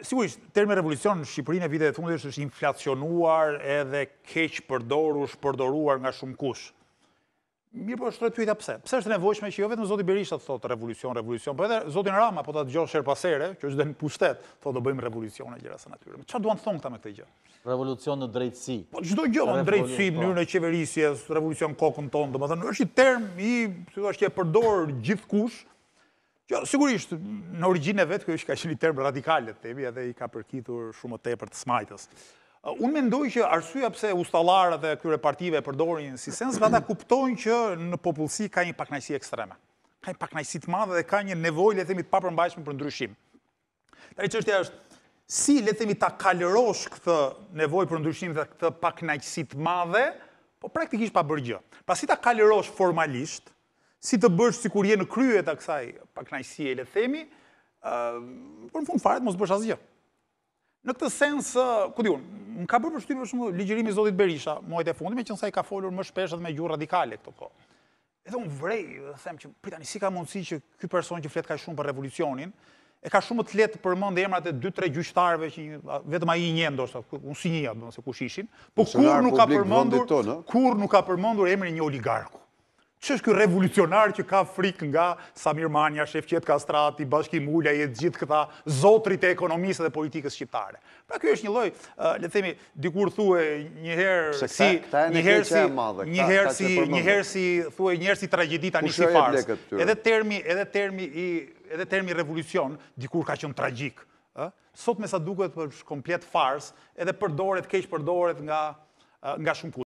Sigurisht, termi revolucion në Shqipërinë e vitet e fundit është inflacionuar edhe keq përdoru, shpërdoruar nga shumë kush. Mirë po është të pyta pse. Pse është nevojshme që jo vetëm Zoti Berisha të thotë revolucion, revolucion, po edhe Zotin Rama po ta gjohë her pasere, që është në pushtet, thotë do bëjmë revolucione gjëra së natyrës. Çfarë duan thonë këta me këtë gjë? Revolucion në drejtësi. Po çdo gjë po, në drejtësi, mënyrën në po. qeverisjes, revolucion kokën tonë, domethënë është i term i, si thua, që e përdor gjithkusht, Jo, sigurisht, në origjinë e vetë, kjo është ka që një termë radikalit, temi, edhe i ka përkitur shumë të tepër të smajtës. Uh, unë mendoj që arsuja pse ustalarë dhe këtyre partive e përdorin si sens, vada kuptojnë që në popullësi ka një paknajsi ekstreme. Ka një paknajsi të madhe dhe ka një nevoj, letemi themi, të papërmbajshme për ndryshim. Dhe që është e është, si le themi ta kalërosh këtë nevoj për ndryshim dhe këtë paknajsi të madhe, po praktikisht pa bërgjë. Pra si ta kalërosh formalisht, si të bësh si kur je në kryet a kësaj pak najsi e le themi, uh, por në fund faret mos bësh asgjë. Në këtë sens, uh, ku diun, më ka bërë përshtypje për shumë ligjërimi i Zotit Berisha, muajt e fundit, meqense ai ka folur më shpesh edhe me gjuhë radikale këto kohë. Po. Edhe un vrej, dhe them që pritani si ka mundësi që ky person që flet ka shumë për revolucionin, e ka shumë të lehtë të përmend emrat e dy tre gjyqtarëve që një, vetëm ai i njeh ndoshta, unë si një jam, domethënë se kush ishin, po kur nuk ka përmendur, kurr nuk ka përmendur emrin e një oligarku që është kërë revolucionar që ka frikë nga Samir Manja, Shefqet Kastrati, Bashki Ulla, jetë gjithë këta zotrit e ekonomisë dhe politikës shqiptare. Pra kjo është një loj, le themi, dikur thue njëherë si... Këta e një herë si, njëherë si, njëherë si, njëherë si tragedita një si farës. Edhe termi, edhe termi i edhe termi revolucion, dikur ka qënë tragjik. Sot me sa duket të komplet farës, edhe përdoret, keq përdoret nga, nga shumë kur.